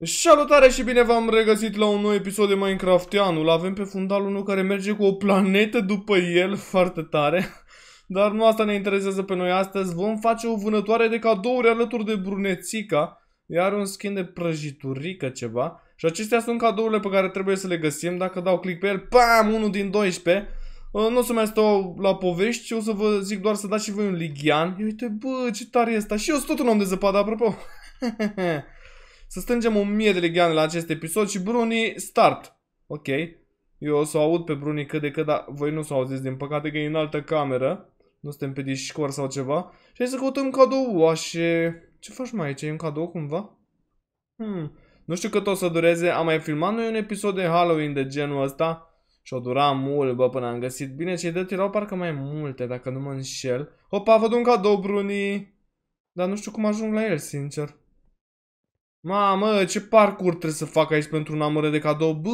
Salutare și bine v-am regăsit la un nou episod de Minecraftianul. Avem pe fundal unul care merge cu o planetă după el, foarte tare. Dar nu asta ne interesează pe noi astăzi. Vom face o vânătoare de cadouri alături de brunețica. Iar un skin de prăjiturică ceva. Și acestea sunt cadourile pe care trebuie să le găsim. Dacă dau click pe el, pam, unul din 12. Uh, nu o să mai stau la povești, o să vă zic doar să dați și voi un ligian. Ia uite, bă, ce tare e asta. Și eu sunt tot un om de zăpadă, apropo. Să strângem 1000 de ligane la acest episod și Bruni start. Ok. Eu o să o aud pe Bruni cât de cât, dar voi nu s-o auziți din păcate că e în altă cameră. Nu suntem pe Discord sau ceva. Și hai să căutăm cadou. Așa... Ce faci mai aici? E un cadou cumva? Hmm. Nu știu cât o să dureze. Am mai filmat noi un episod de Halloween de genul ăsta. Și o dura mult, bă, până am găsit. Bine, cei dăti erau parcă mai multe, dacă nu mă înșel. Opa, văd un cadou, Bruni! Dar nu știu cum ajung la el, sincer. Mamă, ce parcur trebuie să fac aici pentru un amără de cadou? Bă!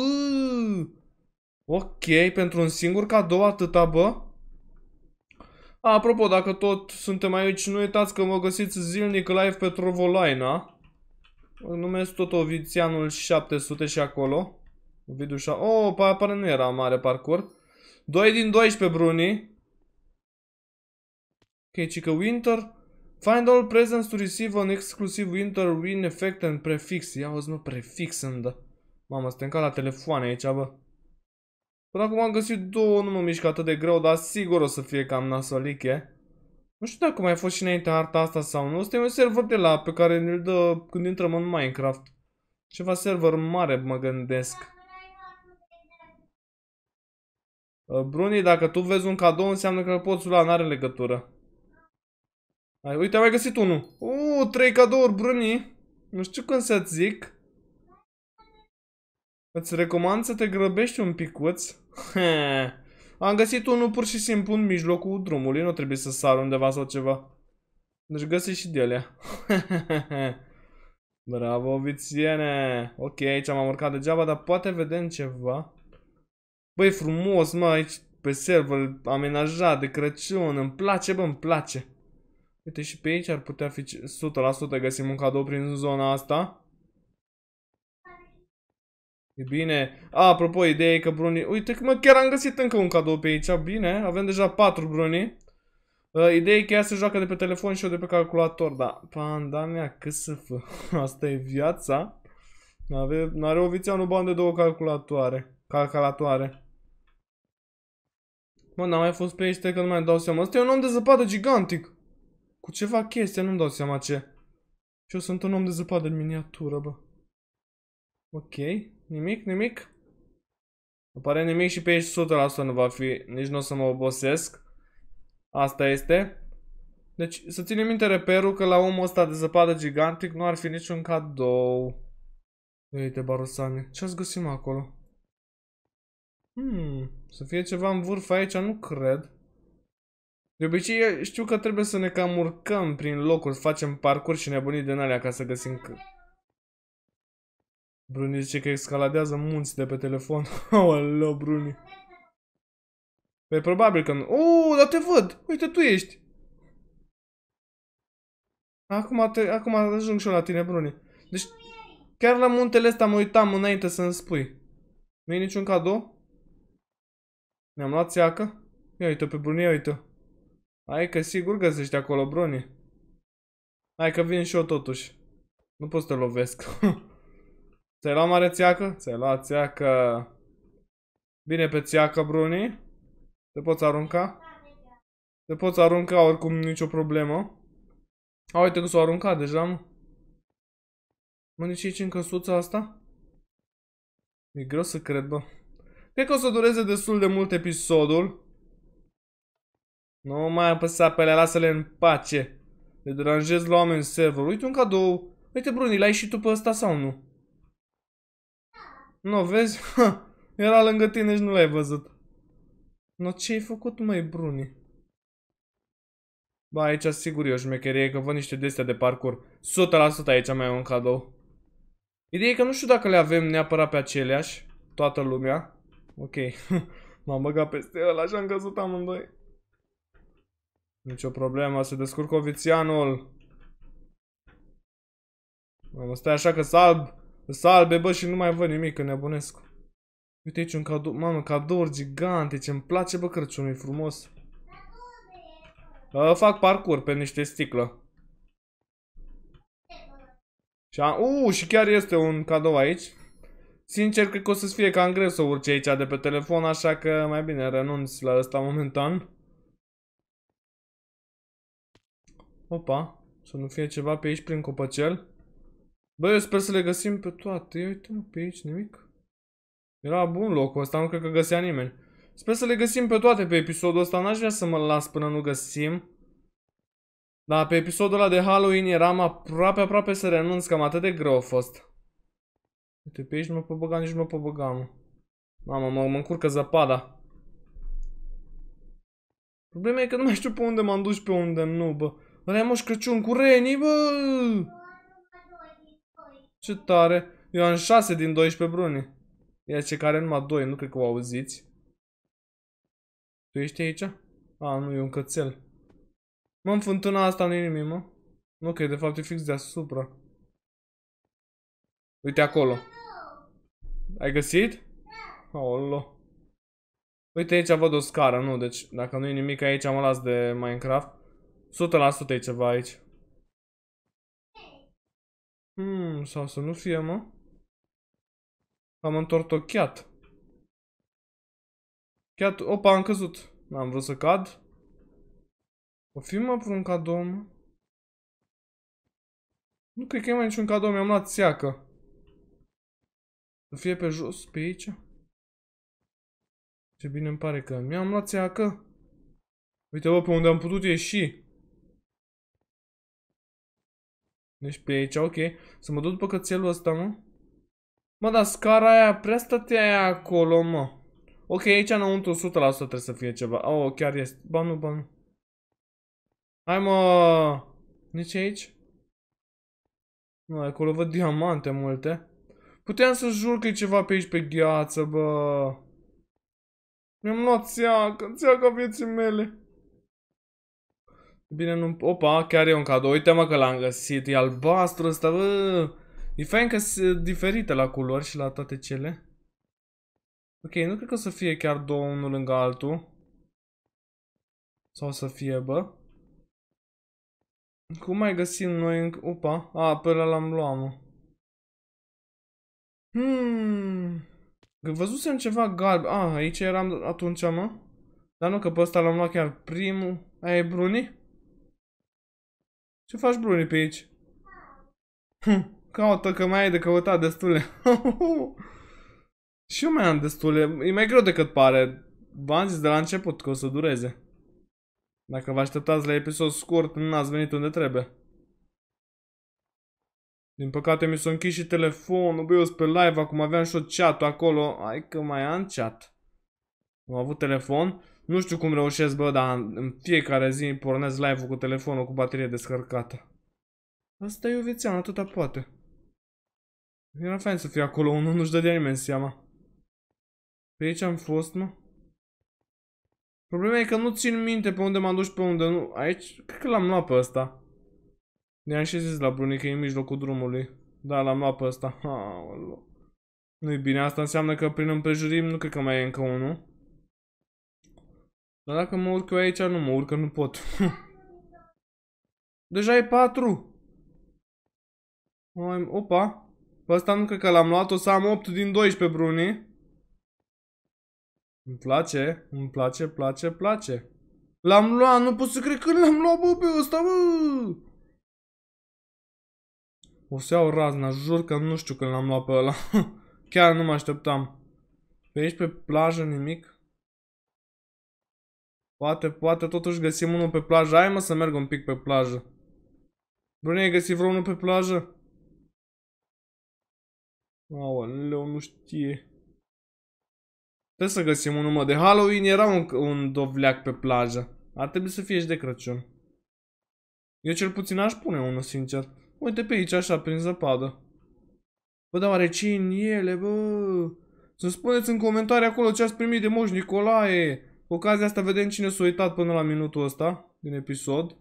Ok, pentru un singur cadou atâta, bă? Apropo, dacă tot suntem aici, nu uitați că mă găsiți zilnic live pe Trovolaina. Mă numesc tot Ovițianul 700 și acolo. Ovidiu O, Oh, pe apare nu era mare parcurs. 2 din 12, Bruni. Ok, că Winter... Find all presents to receive an exclusive winter win effect and prefix. Ia uzi mă, prefix îmi dă. Mamă, suntem ca la telefoane aici, bă. Până acum am găsit două, nu mă mișc atât de greu, dar sigur o să fie cam nasoliche. Nu știu dacă mai fost și înainte harta asta sau nu. Este un server de la pe care ne-l dă când intrăm în Minecraft. Ceva server mare, mă gândesc. Bruni, dacă tu vezi un cadou, înseamnă că poți lua, n-are legătură. Hai, uite, am mai găsit unul. Uuu, trei cadouri brânii. Nu știu cum să-ți zic. Îți recomand să te grăbești un picuț. He. Am găsit unul pur și simplu în mijlocul drumului. Nu trebuie să sar undeva sau ceva. Deci găsești și de alea. Bravo, vițiene! Ok, aici am urcat degeaba, dar poate vedem ceva. Băi, frumos, mă, aici pe server amenajat de Crăciun. Îmi place, bă, îmi place. Uite și pe aici ar putea fi 100% găsim un cadou prin zona asta. E bine. A, apropo, ideea e că Bruni... Uite că mă, chiar am găsit încă un cadou pe aici. Bine, avem deja 4 Bruni. Uh, ă, ideea e că ea se joacă de pe telefon și eu de pe calculator, da. Panda mea, cât să fă. Asta e viața. N-are o o nu bani de două calculatoare. Calculatoare. Mă, n-am mai fost pe aici, că nu mai dau seama. Asta e un om de zăpadă gigantic. Cu ceva chestie, nu-mi dau seama ce. Și eu sunt un om de zăpadă în miniatură, bă. Ok, nimic, nimic. pare nimic și pe aici 100% nu va fi, nici nu o să mă obosesc. Asta este. Deci să ținem minte reperul că la omul ăsta de zăpadă gigantic nu ar fi niciun cadou. Uite, barosane, ce-ați găsit acolo? Hmm, să fie ceva în vârf aici, nu cred. De obicei știu că trebuie să ne cam urcăm prin locuri, să facem parcurs și nebunii din alea ca să găsim că... Bruni zice că escaladează munți de pe telefon. Alo, Bruni. Păi probabil că nu. Uuu, dar te văd! Uite, tu ești! Acum, te, acum ajung și eu la tine, Bruni. Deci, chiar la muntele ăsta mă uitam înainte să-mi spui. Nu e niciun cadou? Ne-am luat țeacă? Ia uite pe Bruni, ia uite -o. Hai că sigur găsești acolo broni. Hai că vin și eu totuși. Nu pot să te lovesc. Ți-ai luat mare țeacă? Ți-ai luat țeacă. Bine pe țeacă, Bruni. Te poți arunca? Te poți arunca oricum, nicio problemă. A, uite că s-o arunca deja, mă. Mă, nici aici în căsuța asta? E greu să cred, bă. Cred că o să dureze destul de mult episodul. Nu mai apăsa pe alea, lasă-le în pace. Le deranjez la oameni în server. Uite un cadou. Uite, Bruni, l-ai și tu pe ăsta sau nu? Nu, vezi? Ha, era lângă tine și nu l-ai văzut. No, ce ai făcut, măi, Bruni? Ba, aici sigur e o șmecherie, că văd niște destea de parcurs. 100% aici mai e un cadou. Ideea e că nu știu dacă le avem neapărat pe aceleași, toată lumea. Ok, m-am băgat peste ăla și am căzut amândoi. Nici o problemă, se descurcă ovițianul. Mă stai așa că salb, salbe, bă, și nu mai văd nimic, că nebunesc. Uite aici un cadou, mamă, cadouri ce îmi place, bă, Crăciunul, e frumos. Uh, fac parcur pe niște sticlă. Și am, uh, și chiar este un cadou aici. Sincer, cred că o să-ți fie cam greu să urci aici de pe telefon, așa că mai bine renunți la ăsta momentan. Opa, să nu fie ceva pe aici prin copacel. Bă, eu sper să le găsim pe toate. Ia uite pe aici, nimic. Era bun locul ăsta, nu cred că găsea nimeni. Sper să le găsim pe toate pe episodul ăsta. N-aș vrea să mă las până nu găsim. Da, pe episodul ăla de Halloween eram aproape, aproape să renunț, am atât de greu a fost. Uite, pe aici nu mă pot băga, nici nu mă pot băga, mă. Mamă, mă, mă încurcă zăpada. Problema e că nu mai știu pe unde m-am dus pe unde nu, bă. Ăla e moș Crăciun cu Reni, bă! Ce tare! Eu am 6 din 12 bruni. Ia ce care numai 2, nu cred că o auziți. Tu ești aici? A, nu, e un cățel. Mă, în fântâna asta nu e nimic, mă. Nu, că de fapt e fix deasupra. Uite acolo. Ai găsit? Da. Aolo. Uite aici văd o scară, nu, deci dacă nu e nimic aici mă las de Minecraft. 100% e ceva aici. Hmm, sau să nu fie, mă? Am întortocheat. chiat. opa, am căzut. N-am vrut să cad. O fi, mă, vreun cadou, mă? Nu cred că e mai niciun cadou, mi-am luat țeacă. Să fie pe jos, pe aici. Ce bine îmi pare că mi-am luat țeacă. Uite, bă, pe unde am putut ieși. Deci pe aici, ok. Să mă duc după cățelul ăsta, mă. Mă, dar scara aia prea stătea aia acolo, mă. Ok, aici înăuntru 100% trebuie să fie ceva. Oh, chiar este. Ba nu, ba nu. Hai mă! Nici aici? Nu, acolo văd diamante multe. Puteam să jur că e ceva pe aici pe gheață, bă. Mi-am luat țeacă, țeaca vieții mele. Bine, nu... Opa, chiar e un cadou. Uite-mă că l-am găsit. E albastru ăsta, bă. E fain că sunt diferite la culori și la toate cele. Ok, nu cred că o să fie chiar două unul lângă altul. Sau să fie, bă. Cum mai găsim noi încă... Opa, a, pe ăla l-am luat, mă. Hmm... Văzusem ceva galb. A, aici eram atunci, mă. Dar nu, că pe ăsta l-am luat chiar primul. Aia e bruni? Ce faci, Bruni, pe aici? Hm, caută că mai ai de căutat destule. Și eu mai am destule. E mai greu decât pare. V-am zis de la început că o să dureze. Dacă vă așteptați la episod scurt, nu ați venit unde trebuie. Din păcate mi s-a închis și telefonul, băi, eu pe live acum, aveam și o chat acolo. Ai că mai am chat. Am avut telefon. Nu știu cum reușesc, bă, dar în fiecare zi pornesc live-ul cu telefonul cu baterie descărcată. Asta e o vițean, atâta poate. Era fain să fie acolo unul, nu-și dădea nimeni seama. Pe aici am fost, mă. Problema e că nu țin minte pe unde m-am dus pe unde nu. Aici, cred că l-am luat pe ăsta. Ne-am și zis la Bruni că e în mijlocul drumului. Da, l-am luat pe ăsta. Nu-i bine, asta înseamnă că prin împrejurim nu cred că mai e încă unul. Dar dacă mă urc eu aici, nu mă urc, nu pot. Deja e 4. Opa. Pe asta nu cred că l-am luat. O să am 8 din 12 bruni. Îmi place, îmi place, place, place. L-am luat, nu pot să cred că l-am luat, bă, pe ăsta, bă! O să iau razna, jur că nu știu când l-am luat pe ăla. Chiar nu mă așteptam. Pe aici, pe plajă, nimic. Poate, poate totuși găsim unul pe plajă. Hai mă să merg un pic pe plajă. Brune, ai găsit vreunul pe plajă? Aoleu, nu știe. Trebuie să găsim unul, mă. De Halloween era un, un dovleac pe plajă. Ar trebui să fie și de Crăciun. Eu cel puțin aș pune unul, sincer. Uite pe aici, așa, prin zăpadă. Bă, dar oare ce în ele, bă? Să spuneți în comentarii acolo ce ați primit de Moș Nicolae. Cu ocazia asta vedem cine s-a uitat până la minutul ăsta din episod.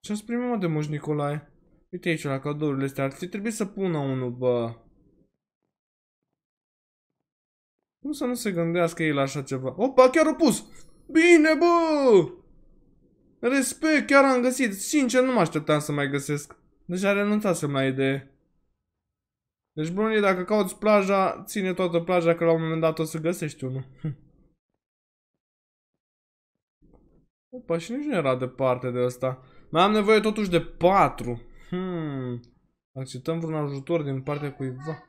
Ce ați primit mă de moș Nicolae? Uite aici la cadourile astea. Ar fi trebuit să pună unul, bă. Cum să nu se gândească ei la așa ceva? Opa, chiar o pus! Bine, bă! Respect, chiar am găsit. Sincer, nu mă așteptam să mai găsesc. Deja renunțasem la idee. Deci, Bruni, dacă cauți plaja, ține toată plaja, că la un moment dat o să găsești unul. Hm. Opa, păi și nici nu era departe de asta. Mai am nevoie totuși de patru. Hmm. Acceptăm vreun ajutor din partea cuiva.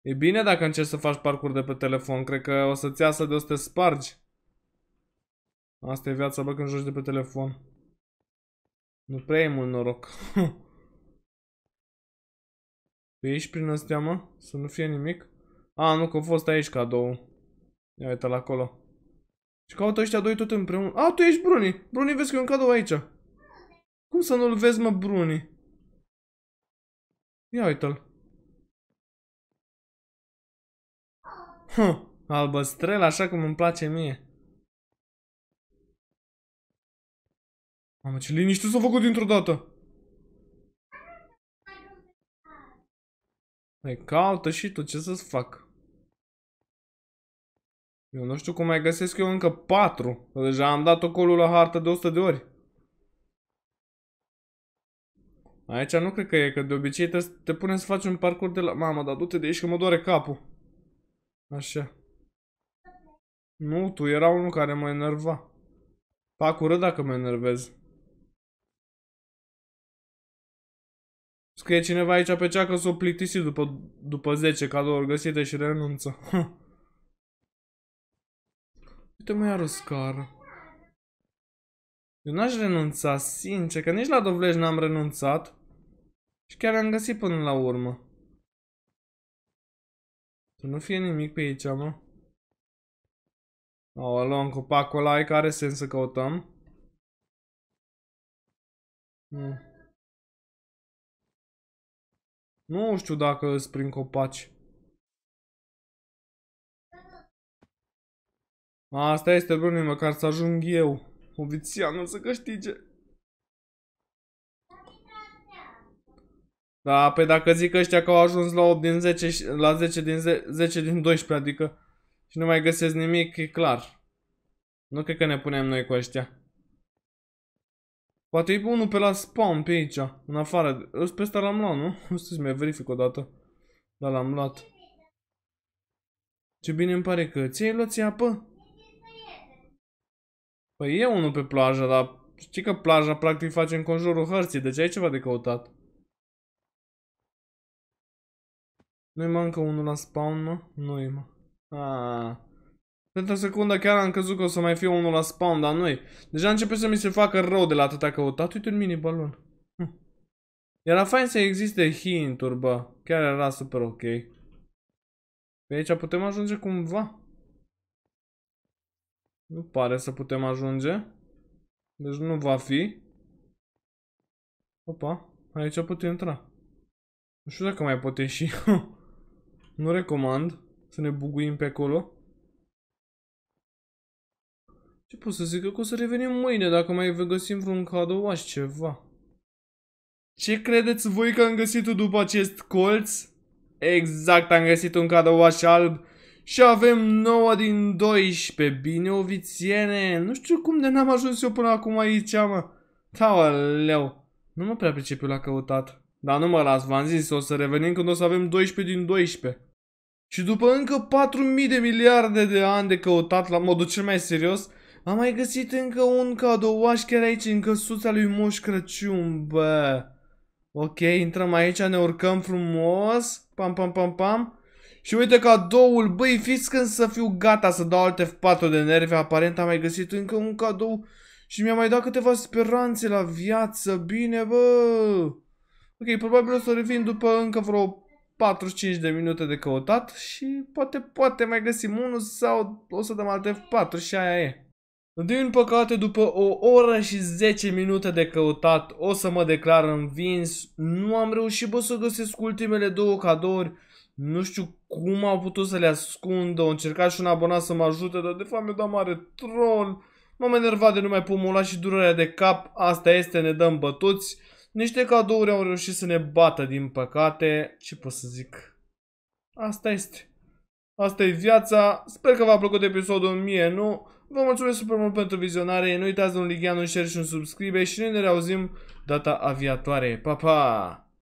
E bine dacă încerci să faci parcur de pe telefon. Cred că o să-ți iasă de o să te spargi. Asta e viața, bă, când joci de pe telefon. Nu prea e mult noroc. pe aici prin astea, mă? Să nu fie nimic. A, nu, că a fost aici cadou. Ia uite-l acolo. Și caută ăștia doi tot împreună. A, tu ești Bruni. Bruni, vezi că e un cadou aici. Cum să nu-l vezi, mă, Bruni? Ia uite-l. Huh, albăstrel, așa cum îmi place mie. Mamă, ce liniște s-a făcut dintr-o dată. Hai, caută și tu, ce să-ți fac? Eu nu știu cum mai găsesc eu încă 4. Deja am dat ocolul la hartă de 100 de ori. Aici nu cred că e, că de obicei te, te pune să faci un parcurs de la... Mamă, dar du-te de aici că mă doare capul. Așa. Nu, tu era unul care mă enerva. Fac urât dacă mă enervez. Scrie cineva aici pe cea că s-o plictisit după, după 10 cadouri găsite și renunță. Uite mă iară scară. Eu n-aș renunța, sincer, că nici la Dovlej n-am renunțat. Și chiar am găsit până la urmă. Să nu fie nimic pe aici, mă. O, luăm copacul ăla, care sens să căutăm? Nu. Hmm. Nu știu dacă sunt prin copaci. Asta este, Brune, măcar să ajung eu. O Ovițianul să câștige. Da, pe dacă zic ăștia că au ajuns la 8 din 10, la 10 din 10, 10 din 12, adică și nu mai găsesc nimic, e clar. Nu cred că ne punem noi cu ăștia. Poate e unul pe la spawn pe aici, în afară. Pe ăsta l-am luat, nu? Nu știu, să mi verific o dată. Dar l-am luat. Ce bine îmi pare că ți-ai luat ți apă? Păi e unul pe plajă, dar știi că plaja practic face în conjurul hărții, deci ai ceva de căutat. Nu-i mă încă unul la spawn, mă? Nu-i mă. Aaaa. Ah. Pentru o secundă chiar am crezut că o să mai fie unul la spawn, dar nu-i. Deja începe să mi se facă rău de la atâta căutat. Uite un mini balon. Hm. Era fain să existe hint-uri, bă. Chiar era super ok. Pe aici putem ajunge cumva. Nu pare să putem ajunge. Deci nu va fi. Opa, aici pot intra. Nu știu dacă mai pot ieși. nu recomand să ne buguim pe acolo. Ce pot să zic? Că o să revenim mâine dacă mai găsim vreun cadouaș ceva. Ce credeți voi că am găsit după acest colț? Exact, am găsit un cadouaș alb și avem 9 din 12. Bine, ovițiene. Nu știu cum de n-am ajuns eu până acum aici, mă. Taoleu. Nu mă prea pricep la căutat. Dar nu mă las, v-am zis, o să revenim când o să avem 12 din 12. Și după încă 4.000 de miliarde de ani de căutat, la modul cel mai serios, am mai găsit încă un cadouaș chiar aici, în căsuța lui Moș Crăciun, bă. Ok, intrăm aici, ne urcăm frumos. Pam, pam, pam, pam. Și uite cadoul, băi, fiți când să fiu gata să dau alte 4 de nervi, aparent am mai găsit încă un cadou și mi-a mai dat câteva speranțe la viață, bine, bă! Ok, probabil o să revin după încă vreo 45 de minute de căutat și poate, poate mai găsim unul sau o să dăm alte 4 și aia e. Din păcate, după o oră și 10 minute de căutat, o să mă declar învins. Nu am reușit, bă, să găsesc ultimele două cadouri. Nu știu cum au putut să le ascundă. O încercat și un abonat să mă ajute, dar de fapt mi-a dat mare troll. M-am enervat de numai pumula și durerea de cap. Asta este, ne dăm bătuți. Niște cadouri au reușit să ne bată, din păcate. Ce pot să zic? Asta este. Asta e viața. Sper că v-a plăcut episodul mie, nu? Vă mulțumesc super mult pentru vizionare. Nu uitați de un like, un share și un subscribe și noi ne reauzim data aviatoare. Pa, pa!